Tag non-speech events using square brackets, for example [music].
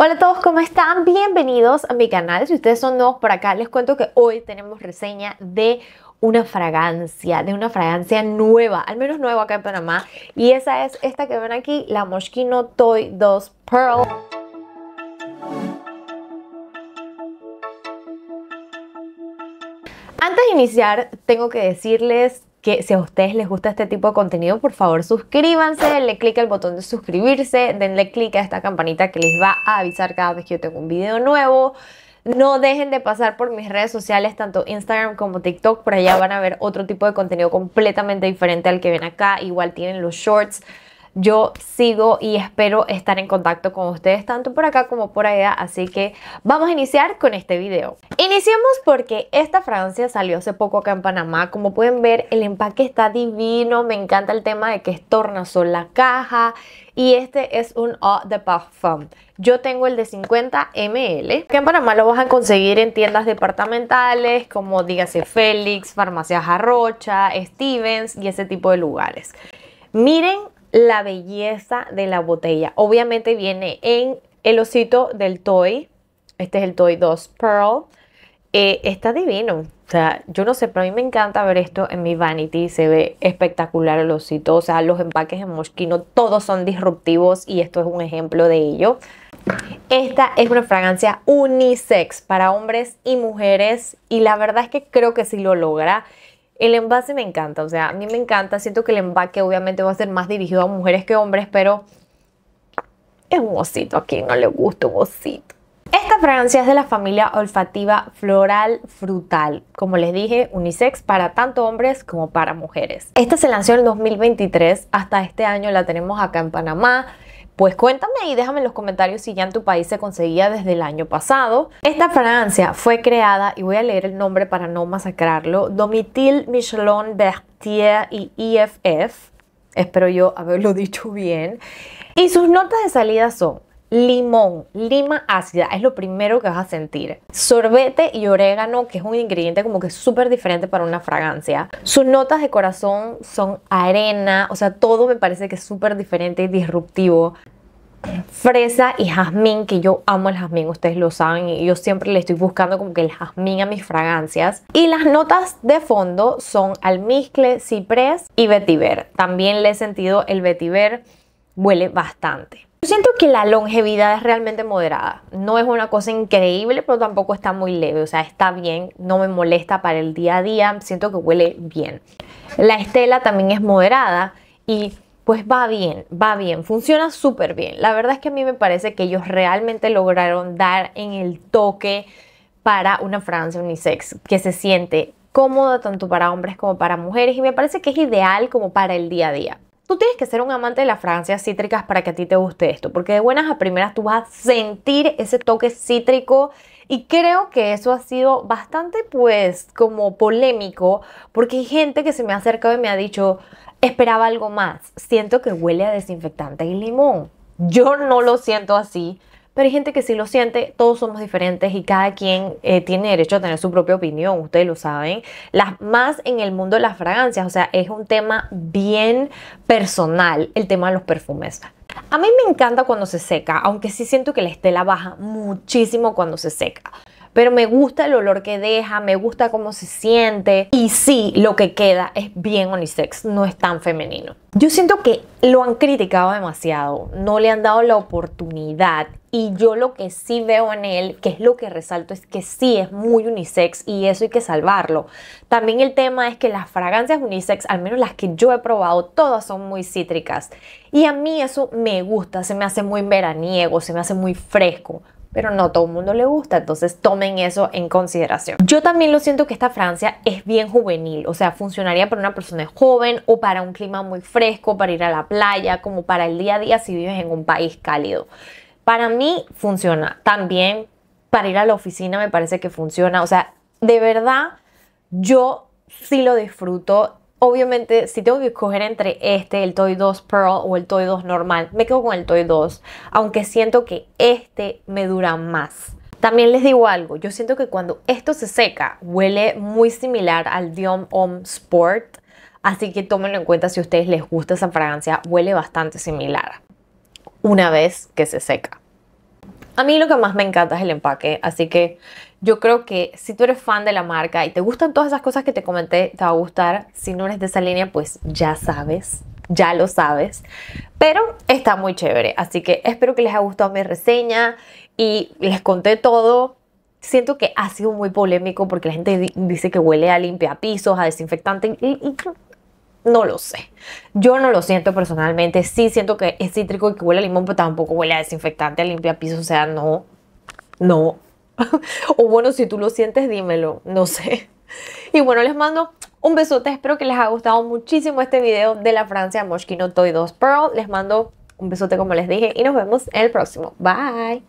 Hola a todos, ¿cómo están? Bienvenidos a mi canal. Si ustedes son nuevos por acá, les cuento que hoy tenemos reseña de una fragancia, de una fragancia nueva, al menos nueva acá en Panamá. Y esa es esta que ven aquí, la Moschino Toy 2 Pearl. Antes de iniciar, tengo que decirles que si a ustedes les gusta este tipo de contenido, por favor suscríbanse, denle clic al botón de suscribirse, denle clic a esta campanita que les va a avisar cada vez que yo tengo un video nuevo. No dejen de pasar por mis redes sociales, tanto Instagram como TikTok, por allá van a ver otro tipo de contenido completamente diferente al que ven acá, igual tienen los shorts yo sigo y espero estar en contacto con ustedes tanto por acá como por allá, así que vamos a iniciar con este video. Iniciamos porque esta fragancia salió hace poco acá en Panamá, como pueden ver el empaque está divino, me encanta el tema de que es tornasol la caja y este es un Eau de Parfum. Yo tengo el de 50 ml, que en Panamá lo vas a conseguir en tiendas departamentales como dígase Félix, Farmacia Arrocha, Stevens y ese tipo de lugares. Miren la belleza de la botella. Obviamente viene en el osito del Toy. Este es el Toy 2 Pearl. Eh, está divino. O sea, yo no sé, pero a mí me encanta ver esto en mi vanity. Se ve espectacular el osito. O sea, los empaques en Moschino, todos son disruptivos y esto es un ejemplo de ello. Esta es una fragancia unisex para hombres y mujeres y la verdad es que creo que sí lo logra. El envase me encanta, o sea, a mí me encanta. Siento que el empaque obviamente va a ser más dirigido a mujeres que hombres, pero es un osito. aquí, no le gusta un osito. Esta fragancia es de la familia olfativa floral frutal, como les dije, unisex para tanto hombres como para mujeres. Esta se lanzó en 2023, hasta este año la tenemos acá en Panamá pues cuéntame y déjame en los comentarios si ya en tu país se conseguía desde el año pasado. Esta fragancia fue creada, y voy a leer el nombre para no masacrarlo, Domitil Michelon Berthier y EFF. Espero yo haberlo [laughs] dicho bien. Y sus notas de salida son limón, lima ácida, es lo primero que vas a sentir. Sorbete y orégano, que es un ingrediente como que súper diferente para una fragancia. Sus notas de corazón son arena, o sea, todo me parece que es súper diferente y disruptivo fresa y jazmín, que yo amo el jazmín, ustedes lo saben, y yo siempre le estoy buscando como que el jazmín a mis fragancias. Y las notas de fondo son almizcle, ciprés y vetiver. También le he sentido el vetiver, huele bastante. Yo siento que la longevidad es realmente moderada. No es una cosa increíble, pero tampoco está muy leve. O sea, está bien, no me molesta para el día a día. Siento que huele bien. La estela también es moderada y pues va bien, va bien, funciona súper bien. La verdad es que a mí me parece que ellos realmente lograron dar en el toque para una francia unisex que se siente cómoda tanto para hombres como para mujeres y me parece que es ideal como para el día a día. Tú tienes que ser un amante de las fragancias cítricas para que a ti te guste esto, porque de buenas a primeras tú vas a sentir ese toque cítrico y creo que eso ha sido bastante pues como polémico, porque hay gente que se me ha acercado y me ha dicho, esperaba algo más, siento que huele a desinfectante y limón. Yo no lo siento así pero hay gente que sí lo siente, todos somos diferentes y cada quien eh, tiene derecho a tener su propia opinión, ustedes lo saben. Las más en el mundo de las fragancias, o sea, es un tema bien personal el tema de los perfumes. A mí me encanta cuando se seca, aunque sí siento que la estela baja muchísimo cuando se seca pero me gusta el olor que deja, me gusta cómo se siente y sí, lo que queda es bien unisex, no es tan femenino. Yo siento que lo han criticado demasiado, no le han dado la oportunidad y yo lo que sí veo en él, que es lo que resalto, es que sí es muy unisex y eso hay que salvarlo. También el tema es que las fragancias unisex, al menos las que yo he probado, todas son muy cítricas. Y a mí eso me gusta, se me hace muy veraniego, se me hace muy fresco pero no todo el mundo le gusta, entonces tomen eso en consideración. Yo también lo siento que esta Francia es bien juvenil, o sea, funcionaría para una persona joven o para un clima muy fresco, para ir a la playa, como para el día a día si vives en un país cálido. Para mí funciona, también para ir a la oficina me parece que funciona, o sea, de verdad yo sí lo disfruto Obviamente, si tengo que escoger entre este, el Toy 2 Pearl o el Toy 2 normal, me quedo con el Toy 2, aunque siento que este me dura más. También les digo algo, yo siento que cuando esto se seca, huele muy similar al Dion Homme Sport, así que tómenlo en cuenta si a ustedes les gusta esa fragancia, huele bastante similar una vez que se seca. A mí lo que más me encanta es el empaque, así que yo creo que si tú eres fan de la marca y te gustan todas esas cosas que te comenté, te va a gustar. Si no eres de esa línea, pues ya sabes, ya lo sabes. Pero está muy chévere, así que espero que les haya gustado mi reseña y les conté todo. Siento que ha sido muy polémico porque la gente dice que huele a pisos, a desinfectante y, y no lo sé. Yo no lo siento personalmente. Sí siento que es cítrico y que huele a limón, pero tampoco huele a desinfectante, a limpia piso. O sea, no. No. [laughs] o bueno, si tú lo sientes, dímelo. No sé. Y bueno, les mando un besote. Espero que les haya gustado muchísimo este video de la Francia Moschino Toy 2 Pearl. Les mando un besote como les dije y nos vemos en el próximo. Bye.